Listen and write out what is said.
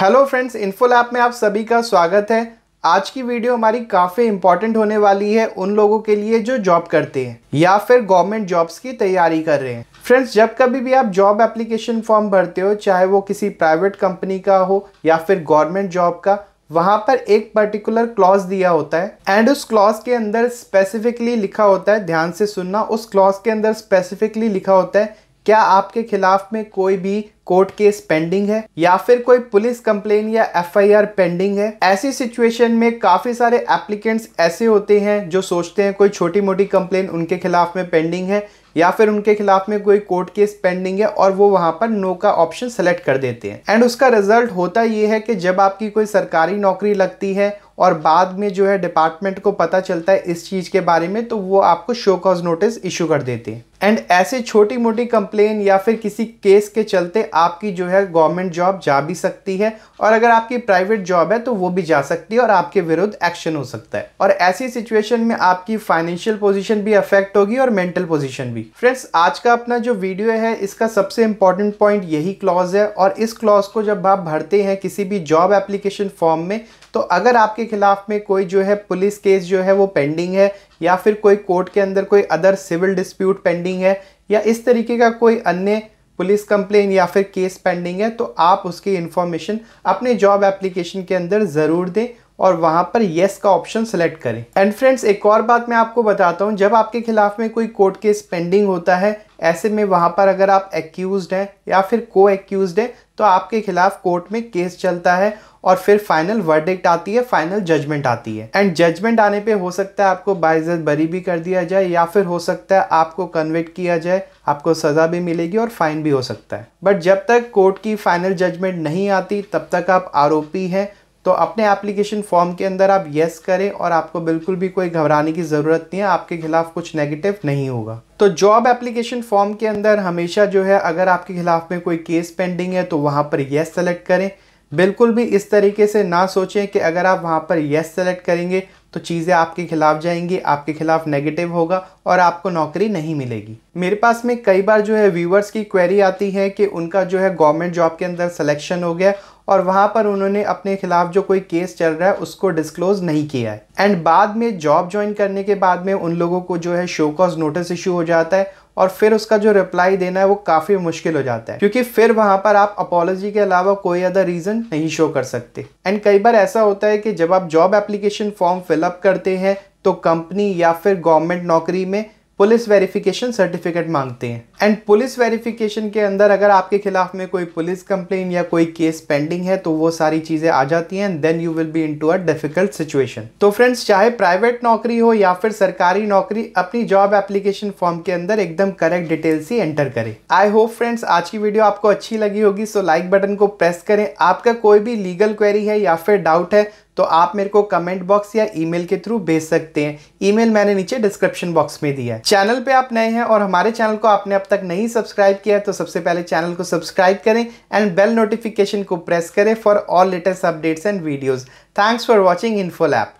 hello friends info lab में आप सभी का स्वागत है आज की वीडियो हमारी काफ़ी इंपॉर्टेंट होने वाली है उन लोगों के लिए जो जॉब करते हैं या फिर गवर्नमेंट जॉब्स की तैयारी कर रहे हैं फ्रेंड्स जब कभी भी आप जॉब एप्लीकेशन फॉर्म भरते हो चाहे वो किसी प्राइवेट कंपनी का हो या फिर गवर्नमेंट जॉब का वहाँ पर एक पर्टिकुलर क्लॉज दिया होता है एंड उस क्लॉज के अंदर स्पेसिफिकली लिखा होता है ध्यान से सुनना उस क्लॉज के अंदर स्पेसिफिकली लिखा होता है क्या आपके खिलाफ में कोई भी कोर्ट केस पेंडिंग है या फिर कोई पुलिस कंप्लेन या एफआईआर पेंडिंग है ऐसी सिचुएशन में काफ़ी सारे एप्लीकेंट्स ऐसे होते हैं जो सोचते हैं कोई छोटी मोटी कंप्लेन उनके खिलाफ में पेंडिंग है या फिर उनके खिलाफ में कोई कोर्ट केस पेंडिंग है और वो वहां पर नो का ऑप्शन सेलेक्ट कर देते हैं एंड उसका रिजल्ट होता ये है कि जब आपकी कोई सरकारी नौकरी लगती है और बाद में जो है डिपार्टमेंट को पता चलता है इस चीज़ के बारे में तो वो आपको शो कॉज नोटिस इशू कर देते हैं एंड ऐसे छोटी मोटी कंप्लेन या फिर किसी केस के चलते आपकी जो है गवर्नमेंट जॉब जा भी सकती है और अगर आपकी प्राइवेट जॉब है तो वो भी जा सकती है और आपके विरुद्ध एक्शन हो सकता है और ऐसी सिचुएशन में आपकी फाइनेंशियल पोजीशन भी अफेक्ट होगी और मेंटल पोजीशन भी फ्रेंड्स आज का अपना जो वीडियो है इसका सबसे इंपॉर्टेंट पॉइंट यही क्लॉज है और इस क्लॉज को जब आप भरते हैं किसी भी जॉब एप्लीकेशन फॉर्म में तो अगर आपके खिलाफ में कोई जो है पुलिस केस जो है वो पेंडिंग है या फिर कोई कोर्ट के अंदर कोई अदर सिविल डिस्प्यूट पेंडिंग है या इस तरीके का कोई अन्य पुलिस कंप्लेन या फिर केस पेंडिंग है तो आप उसकी इन्फॉर्मेशन अपने जॉब एप्लीकेशन के अंदर ज़रूर दें और वहाँ पर येस का ऑप्शन सेलेक्ट करें एंड फ्रेंड्स एक और बात मैं आपको बताता हूँ जब आपके खिलाफ में कोई कोर्ट केस पेंडिंग होता है ऐसे में वहाँ पर अगर आप एक्यूज हैं या फिर को एक्यूज हैं तो आपके खिलाफ कोर्ट में केस चलता है और फिर फाइनल वर्डिक्ट आती है फाइनल जजमेंट आती है एंड जजमेंट आने पे हो सकता है आपको बाइजत बरी भी कर दिया जाए या फिर हो सकता है आपको कन्विक्ट किया जाए आपको सज़ा भी मिलेगी और फाइन भी हो सकता है बट जब तक कोर्ट की फाइनल जजमेंट नहीं आती तब तक आप आरोपी हैं तो अपने एप्लीकेशन फॉर्म के अंदर आप येस करें और आपको बिल्कुल भी कोई घबराने की ज़रूरत नहीं है आपके खिलाफ कुछ नेगेटिव नहीं होगा तो जॉब एप्लीकेशन फॉर्म के अंदर हमेशा जो है अगर आपके खिलाफ में कोई केस पेंडिंग है तो वहाँ पर येस सेलेक्ट करें बिल्कुल भी इस तरीके से ना सोचें कि अगर आप वहाँ पर येस सेलेक्ट करेंगे तो चीज़ें आपके खिलाफ जाएंगी आपके खिलाफ नेगेटिव होगा और आपको नौकरी नहीं मिलेगी मेरे पास में कई बार जो है व्यूवर्स की क्वेरी आती है कि उनका जो है गवर्नमेंट जॉब के अंदर सिलेक्शन हो गया और वहाँ पर उन्होंने अपने खिलाफ जो कोई केस चल रहा है उसको डिस्क्लोज नहीं किया है एंड बाद में जॉब ज्वाइन करने के बाद में उन लोगों को जो है शो कॉज नोटिस इशू हो जाता है और फिर उसका जो रिप्लाई देना है वो काफ़ी मुश्किल हो जाता है क्योंकि फिर वहां पर आप अपोलॉजी के अलावा कोई अदर रीज़न नहीं शो कर सकते एंड कई बार ऐसा होता है कि जब आप जॉब एप्लीकेशन फॉर्म फिलअप करते हैं तो कंपनी या फिर गवर्नमेंट नौकरी में पुलिस वेरिफिकेशन सर्टिफिकेट मांगते हैं एंड पुलिस वेरिफिकेशन के अंदर अगर आपके खिलाफ में कोई पुलिस कंप्लेन या कोई केस पेंडिंग है तो वो सारी चीज़ें आ जाती हैं and then you will be into a difficult situation तो फ्रेंड्स चाहे प्राइवेट नौकरी हो या फिर सरकारी नौकरी अपनी जॉब एप्लीकेशन फॉर्म के अंदर एकदम करेक्ट डिटेल्स ही एंटर करें आई होप फ्रेंड्स आज की वीडियो आपको अच्छी लगी होगी सो लाइक बटन को प्रेस करें आपका कोई भी लीगल क्वेरी है या फिर डाउट है तो आप मेरे को कमेंट बॉक्स या ईमेल के थ्रू भेज सकते हैं ईमेल मैंने नीचे डिस्क्रिप्शन बॉक्स में दिया है चैनल पे आप नए हैं और हमारे चैनल को आपने अब तक नहीं सब्सक्राइब किया है तो सबसे पहले चैनल को सब्सक्राइब करें एंड बेल नोटिफिकेशन को प्रेस करें for all latest updates and videos thanks for watching इन्फोल ऐप